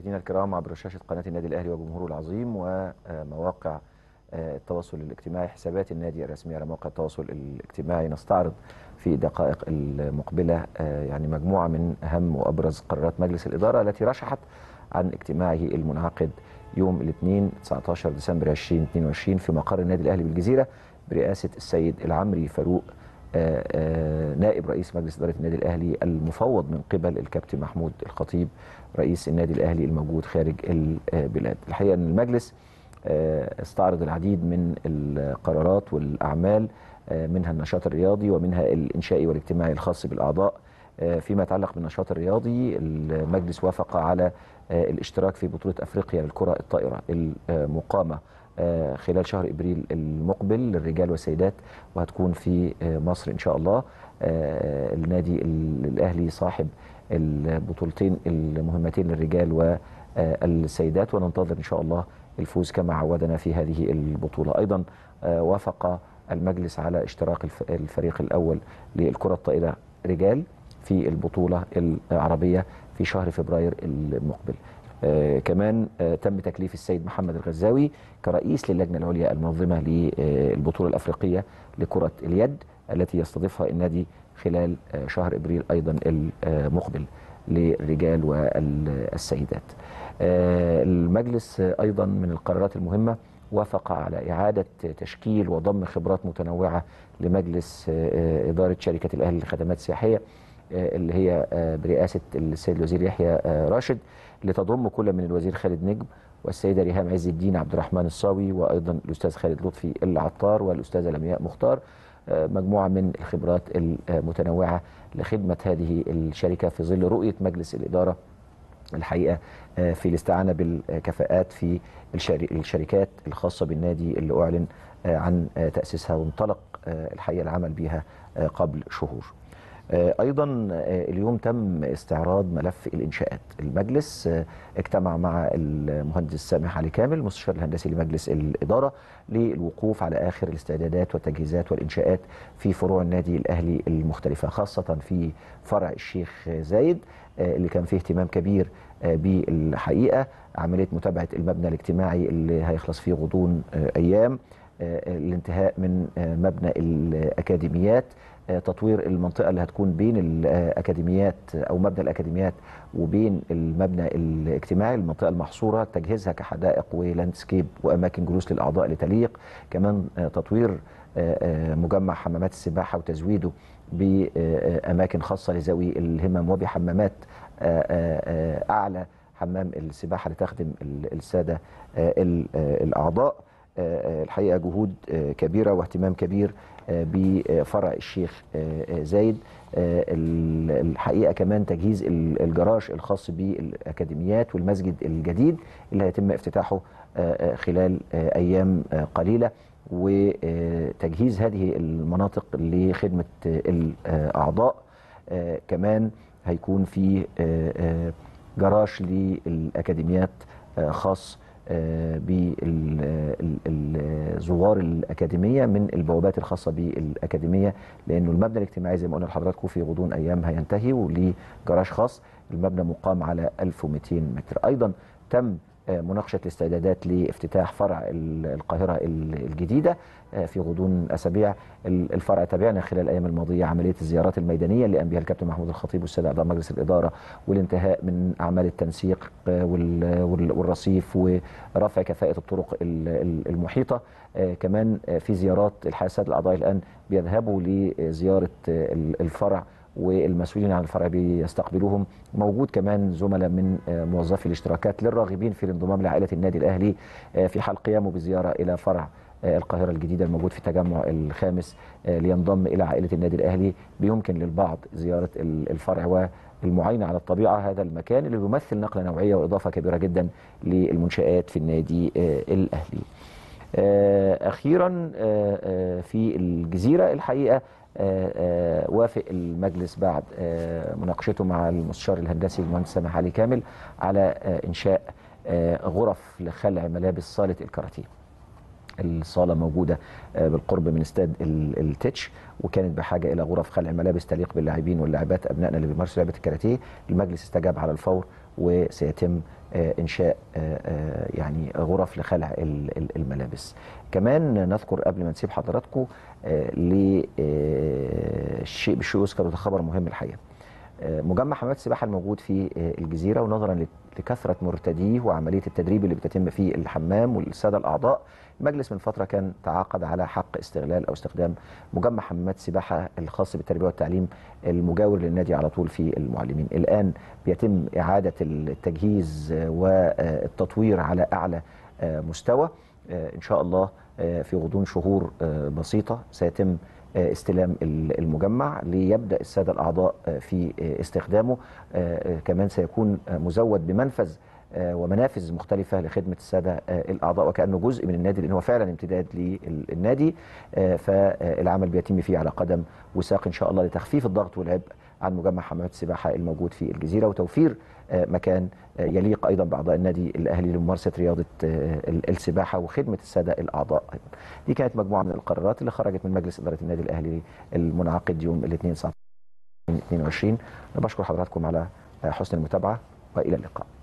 مشاهدينا الكرام عبر شاشة قناة النادي الأهلي وجمهوره العظيم ومواقع آه، التواصل الاجتماعي حسابات النادي الرسمية على مواقع التواصل الاجتماعي نستعرض في دقائق المقبلة آه، يعني مجموعة من أهم وأبرز قرارات مجلس الإدارة التي رشحت عن اجتماعه المنعقد يوم الاثنين 19 ديسمبر 2022 في مقر النادي الأهلي بالجزيرة برئاسة السيد العمري فاروق آه، آه، نائب رئيس مجلس إدارة النادي الأهلي المفوض من قبل الكابتن محمود الخطيب رئيس النادي الأهلي الموجود خارج البلاد الحقيقة أن المجلس آه، استعرض العديد من القرارات والأعمال منها النشاط الرياضي ومنها الإنشائي والاجتماعي الخاص بالأعضاء فيما يتعلق بالنشاط الرياضي المجلس وافق على الاشتراك في بطولة أفريقيا للكرة الطائرة المقامة آه، خلال شهر ابريل المقبل للرجال والسيدات وهتكون في آه، مصر ان شاء الله آه، النادي الاهلي صاحب البطولتين المهمتين للرجال والسيدات وننتظر ان شاء الله الفوز كما عودنا في هذه البطوله ايضا وافق المجلس على اشتراك الفريق الاول للكره الطائره رجال في البطوله العربيه في شهر فبراير المقبل آه، كمان آه، تم تكليف السيد محمد الغزاوي كرئيس للجنة العليا المنظمة للبطولة الأفريقية لكرة اليد التي يستضيفها النادي خلال آه، شهر إبريل أيضا المقبل للرجال والسيدات المجلس أيضا من القرارات المهمة وافق على إعادة تشكيل وضم خبرات متنوعة لمجلس إدارة شركة الأهلي للخدمات السياحية اللي هي برئاسة السيد الوزير يحيى راشد لتضم كل من الوزير خالد نجم والسيدة ريهام عز الدين عبد الرحمن الصاوي وأيضا الأستاذ خالد لطفي العطار والأستاذة لمياء مختار آه، مجموعة من الخبرات المتنوعة لخدمة هذه الشركة في ظل رؤية مجلس الإدارة الحقيقه آه، في الاستعانه بالكفاءات في الشركات الخاصه بالنادي اللي اعلن آه، عن تاسيسها وانطلق الحقيقه العمل بها قبل شهور. آه، ايضا آه، اليوم تم استعراض ملف الانشاءات المجلس آه، اجتمع مع المهندس سامح علي كامل المستشار الهندسي لمجلس الاداره للوقوف على اخر الاستعدادات والتجهيزات والانشاءات في فروع النادي الاهلي المختلفه خاصه في فرع الشيخ زايد اللي كان فيه اهتمام كبير بالحقيقه عمليه متابعه المبنى الاجتماعي اللي هيخلص فيه غضون ايام آه، الانتهاء من آه، مبنى الأكاديميات آه، تطوير المنطقة اللي هتكون بين الأكاديميات أو مبنى الأكاديميات وبين المبنى الاجتماعي المنطقة المحصورة تجهيزها كحدائق ولاندسكيب وأماكن جلوس للأعضاء لتليق كمان تطوير مجمع حمامات السباحة وتزويده بأماكن خاصة لذوي الهمم وبحمامات أعلى حمام السباحة لتخدم السادة الأعضاء آه، آه، الحقيقه جهود آه، كبيره واهتمام كبير بفرع الشيخ زايد الحقيقه كمان تجهيز الجراج الخاص بالاكاديميات والمسجد الجديد اللي هيتم افتتاحه خلال ايام قليله وتجهيز هذه المناطق لخدمه الاعضاء كمان هيكون في جراج للاكاديميات خاص آه، بالزوار الاكاديميه من البوابات الخاصه بالاكاديميه لانه المبنى الاجتماعي زي ما قلنا لحضراتكم في غضون ايام هينتهي وليه جراج خاص المبنى مقام على 1200 متر ايضا تم آه، مناقشة الاستعدادات لافتتاح فرع القاهرة الجديدة آه، في غضون أسابيع الفرع تابعنا خلال الأيام الماضية عملية الزيارات الميدانية اللي قام بها الكابتن محمود الخطيب والسادة أعضاء مجلس الإدارة والانتهاء من أعمال التنسيق آه، والرصيف ورفع كفاءة الطرق المحيطة كمان في زيارات الحاسات الأعضاء الآن بيذهبوا لزيارة الفرع والمسؤولين عن الفرع بيستقبلوهم موجود كمان زملاء من آه، موظفي الاشتراكات للراغبين في الانضمام لعائله النادي الاهلي آه، في حال قيامه بزياره الى فرع آه، القاهرة الجديدة الموجود في التجمع الخامس لينضم إلى عائلة النادي الأهلي بيمكن للبعض زيارة الفرع والمعاينة على الطبيعة هذا المكان اللي بيمثل نقلة نوعية وإضافة كبيرة جدا للمنشآت في النادي الأهلي أخيرا في الجزيرة الحقيقة آه، آه، وافق المجلس بعد آه، مناقشته مع المستشار الهندسي المهندس سامح علي كامل على إنشاء غرف لخلع ملابس صالة الكراتين الصاله موجوده آه، بالقرب من استاد التتش وكانت بحاجه الى غرف خلع ملابس تليق باللاعبين واللاعبات ابنائنا اللي بيمارسوا لعبه الكاراتيه المجلس استجاب على الفور وسيتم آه، انشاء آه، يعني غرف لخلع الملابس كمان نذكر قبل ما نسيب حضراتكم لشيء بشيء يذكر خبر مهم الحقيقه مجمع حمامات السباحه الموجود في آه، الجزيره ونظرا لكثره مرتديه وعمليه التدريب اللي بتتم في الحمام والساده الاعضاء المجلس من فتره كان تعاقد على حق استغلال او استخدام مجمع حمامات السباحه الخاص بالتربيه والتعليم المجاور للنادي على طول في المعلمين الان بيتم اعاده التجهيز آه، والتطوير على اعلى آه، مستوى ان شاء الله في غضون شهور بسيطه سيتم آه، استلام المجمع ليبدا الساده الاعضاء آه، في آه، استخدامه كمان سيكون مزود بمنفذ ومنافذ مختلفة لخدمة السادة الأعضاء وكأنه جزء من النادي لأن هو فعلا امتداد للنادي فالعمل بيتم فيه على قدم وساق إن شاء الله لتخفيف الضغط والعبء عن مجمع حمامات السباحه الموجود في الجزيره وتوفير آه، مكان آه، يليق ايضا باعضاء النادي الاهلي لممارسه رياضه آه، السباحه وخدمه الساده الاعضاء. دي كانت مجموعه من القرارات اللي خرجت من مجلس اداره النادي الاهلي المنعقد يوم الاثنين 22 انا بشكر حضراتكم على حسن المتابعه والى اللقاء.